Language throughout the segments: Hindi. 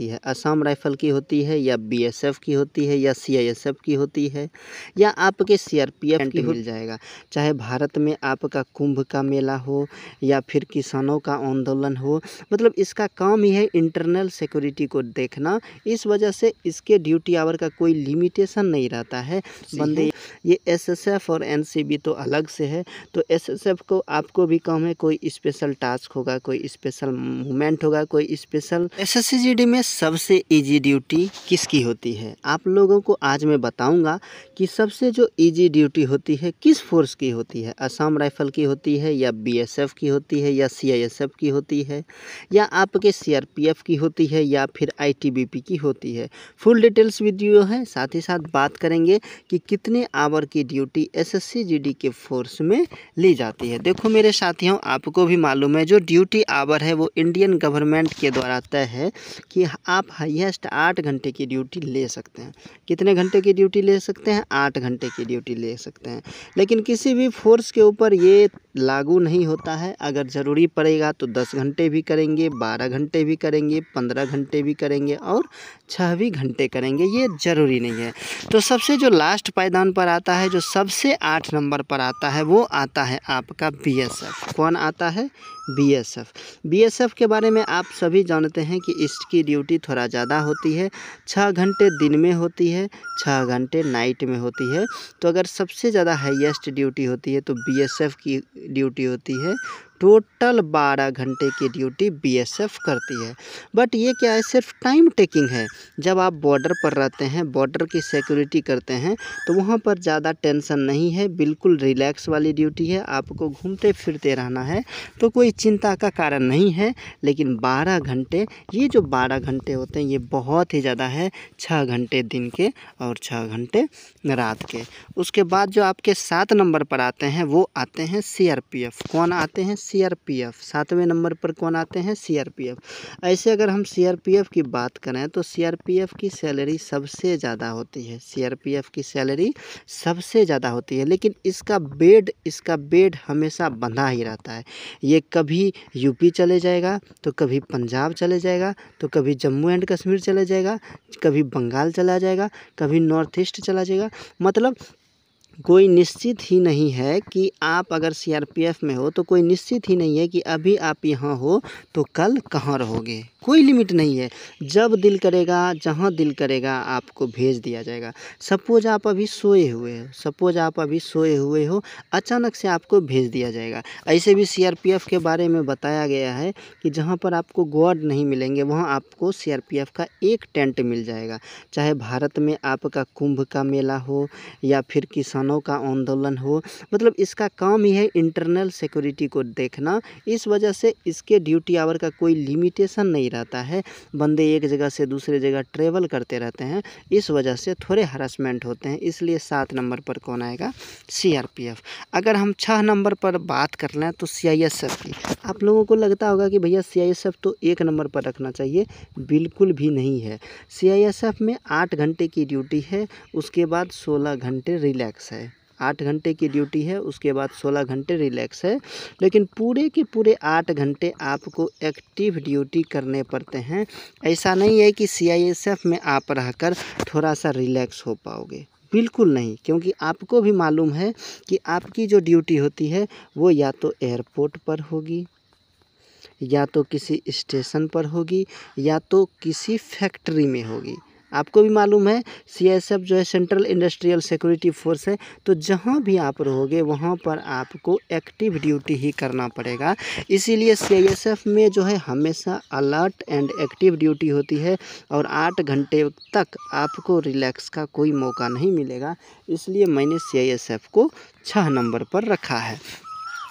होती है असम राइफल की होती है या बीएसएफ की होती है या सीआईएसएफ की होती है या आपके सीआरपीएफ की मिल जाएगा चाहे भारत में आपका कुंभ का मेला हो या फिर किसानों का आंदोलन हो मतलब इसका काम ही है इंटरनल सिक्योरिटी को देखना इस वजह से इसके ड्यूटी आवर का कोई लिमिटेशन नहीं रहता है बंदे ये एस और एन तो अलग से है तो एस को आपको भी काम है कोई स्पेशल टास्क होगा कोई स्पेशल मूवमेंट होगा कोई स्पेशल एस में सबसे इजी ड्यूटी किसकी होती है आप लोगों को आज मैं बताऊंगा कि सबसे जो इजी ड्यूटी होती है किस फोर्स की होती है असम राइफल की होती है या बीएसएफ की होती है या सीआईएसएफ की होती है या आपके सीआरपीएफ की होती है या फिर आईटीबीपी की होती है फुल डिटेल्स वीडियो है साथ ही साथ बात करेंगे कि कितने आवर की ड्यूटी एस एस के फोर्स में ली जाती है देखो मेरे साथियों आपको भी मालूम है जो ड्यूटी आवर है वो इंडियन गवर्नमेंट के द्वारा तय है कि आप हाईएस्ट आठ घंटे की ड्यूटी ले सकते हैं कितने घंटे की ड्यूटी ले सकते हैं आठ घंटे की ड्यूटी ले सकते हैं लेकिन किसी भी फोर्स के ऊपर ये लागू नहीं होता है अगर ज़रूरी पड़ेगा तो दस घंटे भी करेंगे बारह घंटे भी करेंगे पंद्रह घंटे भी करेंगे और छः भी घंटे करेंगे ये ज़रूरी नहीं है तो सबसे जो लास्ट पायदान पर आता है जो सबसे आठ नंबर पर आता है वो आता है आपका बी कौन आता है बीएसएफ बीएसएफ के बारे में आप सभी जानते हैं कि इसकी ड्यूटी थोड़ा ज़्यादा होती है छः घंटे दिन में होती है छः घंटे नाइट में होती है तो अगर सबसे ज़्यादा हाईएस्ट ड्यूटी होती है तो बीएसएफ की ड्यूटी होती है टोटल बारह घंटे की ड्यूटी बीएसएफ करती है बट ये क्या है सिर्फ टाइम टेकिंग है जब आप बॉर्डर पर रहते हैं बॉर्डर की सिक्योरिटी करते हैं तो वहाँ पर ज़्यादा टेंशन नहीं है बिल्कुल रिलैक्स वाली ड्यूटी है आपको घूमते फिरते रहना है तो कोई चिंता का कारण नहीं है लेकिन बारह घंटे ये जो बारह घंटे होते हैं ये बहुत ही ज़्यादा है छः घंटे दिन के और छः घंटे रात के उसके बाद जो आपके सात नंबर पर आते हैं वो आते हैं सी कौन आते हैं सीआरपीएफ सातवें नंबर पर कौन आते हैं सीआरपीएफ ऐसे अगर हम सीआरपीएफ की बात करें तो सीआरपीएफ की सैलरी सबसे ज़्यादा होती है सीआरपीएफ की सैलरी सबसे ज़्यादा होती है लेकिन इसका बेड इसका बेड हमेशा बंधा ही रहता है ये कभी यूपी चले जाएगा तो कभी पंजाब चले जाएगा तो कभी जम्मू एंड कश्मीर चले जाएगा कभी बंगाल चला जाएगा कभी नॉर्थ ईस्ट चला जाएगा मतलब कोई निश्चित ही नहीं है कि आप अगर सीआरपीएफ में हो तो कोई निश्चित ही नहीं है कि अभी आप यहाँ हो तो कल कहाँ रहोगे कोई लिमिट नहीं है जब दिल करेगा जहाँ दिल करेगा आपको भेज दिया जाएगा सपोज आप अभी सोए हुए हो सपोज आप अभी सोए हुए हो अचानक से आपको भेज दिया जाएगा ऐसे भी सीआरपीएफ के बारे में बताया गया है कि जहाँ पर आपको गॉड नहीं मिलेंगे वहाँ आपको सीआरपीएफ का एक टेंट मिल जाएगा चाहे भारत में आपका कुंभ का मेला हो या फिर किसानों का आंदोलन हो मतलब इसका काम ही है इंटरनल सिक्योरिटी को देखना इस वजह से इसके ड्यूटी आवर का कोई लिमिटेशन नहीं ही रहता है बंदे एक जगह से दूसरे जगह ट्रेवल करते रहते हैं इस वजह से थोड़े हरासमेंट होते हैं इसलिए सात नंबर पर कौन आएगा सी अगर हम छः नंबर पर बात कर लें तो सी की आप लोगों को लगता होगा कि भैया सी तो एक नंबर पर रखना चाहिए बिल्कुल भी नहीं है सी में आठ घंटे की ड्यूटी है उसके बाद सोलह घंटे रिलैक्स है आठ घंटे की ड्यूटी है उसके बाद सोलह घंटे रिलैक्स है लेकिन पूरे के पूरे आठ घंटे आपको एक्टिव ड्यूटी करने पड़ते हैं ऐसा नहीं है कि सीआईएसएफ में आप रहकर थोड़ा सा रिलैक्स हो पाओगे बिल्कुल नहीं क्योंकि आपको भी मालूम है कि आपकी जो ड्यूटी होती है वो या तो एयरपोर्ट पर होगी या तो किसी स्टेशन पर होगी या तो किसी फैक्ट्री में होगी आपको भी मालूम है सीएसएफ जो है सेंट्रल इंडस्ट्रियल सिक्योरिटी फोर्स है तो जहाँ भी आप रहोगे वहाँ पर आपको एक्टिव ड्यूटी ही करना पड़ेगा इसीलिए सीएसएफ में जो है हमेशा अलर्ट एंड एक्टिव ड्यूटी होती है और आठ घंटे तक आपको रिलैक्स का कोई मौका नहीं मिलेगा इसलिए मैंने एफ को छः नंबर पर रखा है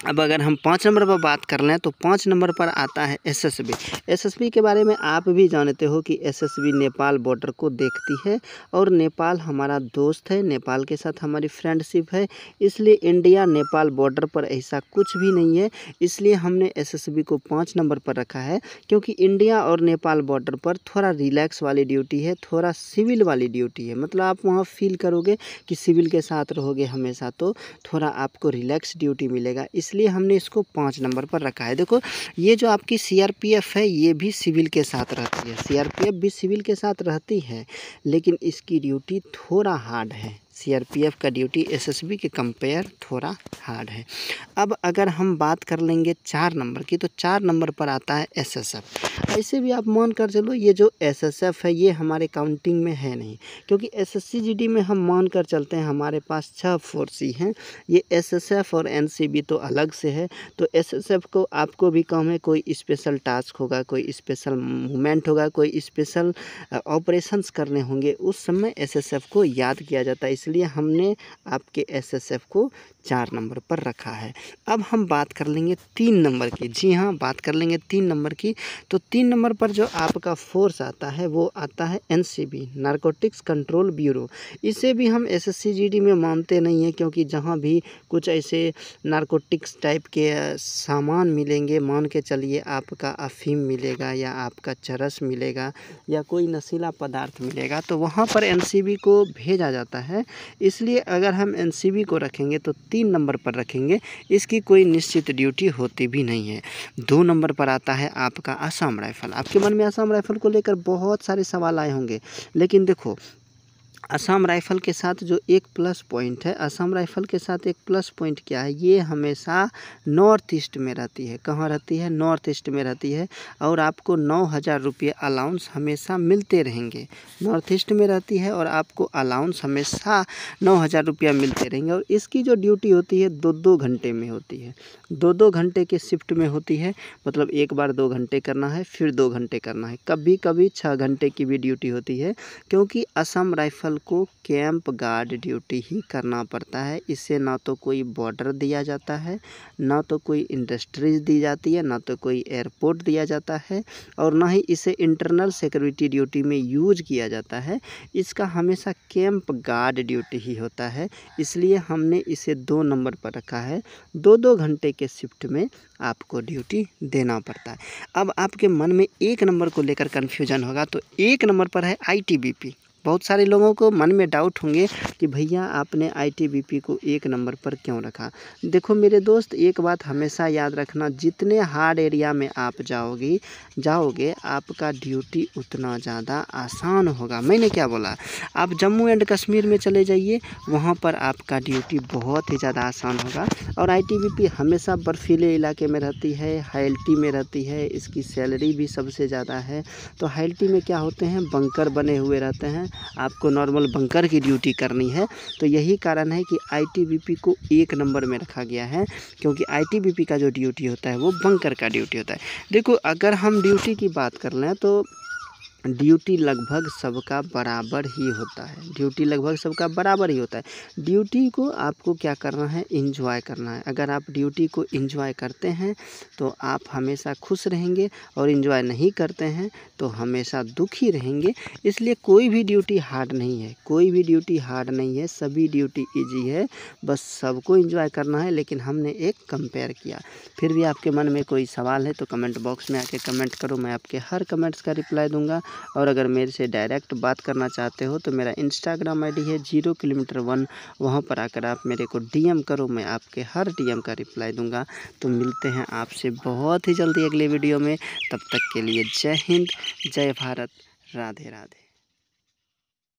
अब अगर हम पाँच नंबर पर बात कर लें तो पाँच नंबर पर आता है एसएसबी एसएसबी के बारे में आप भी जानते हो कि एसएसबी नेपाल बॉर्डर को देखती है और नेपाल हमारा दोस्त है नेपाल के साथ हमारी फ्रेंडशिप है इसलिए इंडिया नेपाल बॉर्डर पर ऐसा कुछ भी नहीं है इसलिए हमने एसएसबी को पाँच नंबर पर रखा है क्योंकि इंडिया और नेपाल बॉर्डर पर थोड़ा रिलैक्स वाली ड्यूटी है थोड़ा सिविल वाली ड्यूटी है मतलब आप वहाँ फील करोगे कि सिविल के साथ रहोगे हमेशा तो थोड़ा आपको रिलैक्स ड्यूटी मिलेगा इस इसलिए हमने इसको पाँच नंबर पर रखा है देखो ये जो आपकी सी है ये भी सिविल के साथ रहती है सी भी सिविल के साथ रहती है लेकिन इसकी ड्यूटी थोड़ा हार्ड है सीआरपीएफ का ड्यूटी एसएसबी के कंपेयर थोड़ा हार्ड है अब अगर हम बात कर लेंगे चार नंबर की तो चार नंबर पर आता है एसएसएफ ऐसे भी आप मान कर चलो ये जो एसएसएफ है ये हमारे काउंटिंग में है नहीं क्योंकि एसएससीजीडी में हम मान कर चलते हैं हमारे पास छः फोर्सी हैं ये एसएसएफ और एनसीबी तो अलग से है तो एसएसएफ को आपको भी कम है कोई स्पेशल टास्क होगा कोई स्पेशल मूवमेंट होगा कोई स्पेशल ऑपरेशंस करने होंगे उस समय एसएसएफ को याद किया जाता है इस इसलिए हमने आपके एसएसएफ को चार नंबर पर रखा है अब हम बात कर लेंगे तीन नंबर की जी हाँ बात कर लेंगे तीन नंबर की तो तीन नंबर पर जो आपका फोर्स आता है वो आता है एनसीबी नारकोटिक्स कंट्रोल ब्यूरो इसे भी हम डी में मानते नहीं हैं क्योंकि जहाँ भी कुछ ऐसे नारकोटिक्स टाइप के सामान मिलेंगे मान के चलिए आपका अफीम मिलेगा या आपका चरस मिलेगा या कोई नशीला पदार्थ मिलेगा तो वहाँ पर बी को भेजा जाता है इसलिए अगर हम एन को रखेंगे तो तीन नंबर पर रखेंगे इसकी कोई निश्चित ड्यूटी होती भी नहीं है दो नंबर पर आता है आपका असम राइफल आपके मन में असम राइफल को लेकर बहुत सारे सवाल आए होंगे लेकिन देखो असम राइफ़ल के साथ जो एक प्लस पॉइंट है असम राइफ़ल के साथ एक प्लस पॉइंट क्या है ये हमेशा नॉर्थ ईस्ट में रहती है कहाँ रहती है नॉर्थ ईस्ट में रहती है और आपको नौ हज़ार रुपये अलाउंस हमेशा मिलते रहेंगे नॉर्थ ईस्ट में रहती है और आपको अलाउंस हमेशा नौ हज़ार रुपया मिलते रहेंगे और इसकी जो ड्यूटी होती है दो दो घंटे में होती है दो दो घंटे के शिफ्ट में होती है मतलब एक बार दो घंटे करना है फिर दो घंटे करना है कभी कभी छः घंटे की भी ड्यूटी होती है क्योंकि असम राइफ़ल को कैंप गार्ड ड्यूटी ही करना पड़ता है इससे ना तो कोई बॉर्डर दिया जाता है ना तो कोई इंडस्ट्रीज दी जाती है ना तो कोई एयरपोर्ट दिया जाता है और ना ही इसे इंटरनल सिक्योरिटी ड्यूटी में यूज किया जाता है इसका हमेशा कैंप गार्ड ड्यूटी ही होता है इसलिए हमने इसे दो नंबर पर रखा है दो दो घंटे के शिफ्ट में आपको ड्यूटी देना पड़ता है अब आपके मन में एक नंबर को लेकर कन्फ्यूजन होगा तो एक नंबर पर है पी बहुत सारे लोगों को मन में डाउट होंगे कि भैया आपने आईटीबीपी को एक नंबर पर क्यों रखा देखो मेरे दोस्त एक बात हमेशा याद रखना जितने हार्ड एरिया में आप जाओगी जाओगे आपका ड्यूटी उतना ज़्यादा आसान होगा मैंने क्या बोला आप जम्मू एंड कश्मीर में चले जाइए वहाँ पर आपका ड्यूटी बहुत ही ज़्यादा आसान होगा और आई हमेशा बर्फीले इलाके में रहती है हाइल्टी में रहती है इसकी सैलरी भी सबसे ज़्यादा है तो हाइल्टी में क्या होते हैं बंकर बने हुए रहते हैं आपको नॉर्मल बंकर की ड्यूटी करनी है तो यही कारण है कि आईटीबीपी को एक नंबर में रखा गया है क्योंकि आईटीबीपी का जो ड्यूटी होता है वो बंकर का ड्यूटी होता है देखो अगर हम ड्यूटी की बात कर लें तो ड्यूटी लगभग सबका बराबर ही होता है ड्यूटी लगभग सबका बराबर ही होता है ड्यूटी को आपको क्या करना है इन्जॉय करना है अगर आप ड्यूटी को इन्जॉय करते हैं तो आप हमेशा खुश रहेंगे और इन्जॉय नहीं करते हैं तो हमेशा दुखी रहेंगे इसलिए कोई भी ड्यूटी हार्ड नहीं है कोई भी ड्यूटी हार्ड नहीं है सभी ड्यूटी ईजी है बस सबको इन्जॉय करना है लेकिन हमने एक कंपेयर किया फिर भी आपके मन में कोई सवाल है तो कमेंट बॉक्स में आके कमेंट करो मैं आपके हर कमेंट्स का रिप्लाई दूंगा और अगर मेरे से डायरेक्ट बात करना चाहते हो तो मेरा इंस्टाग्राम आई है जीरो किलोमीटर वन वहाँ पर आकर आप मेरे को डीएम करो मैं आपके हर डीएम का रिप्लाई दूंगा तो मिलते हैं आपसे बहुत ही जल्दी अगले वीडियो में तब तक के लिए जय हिंद जय भारत राधे राधे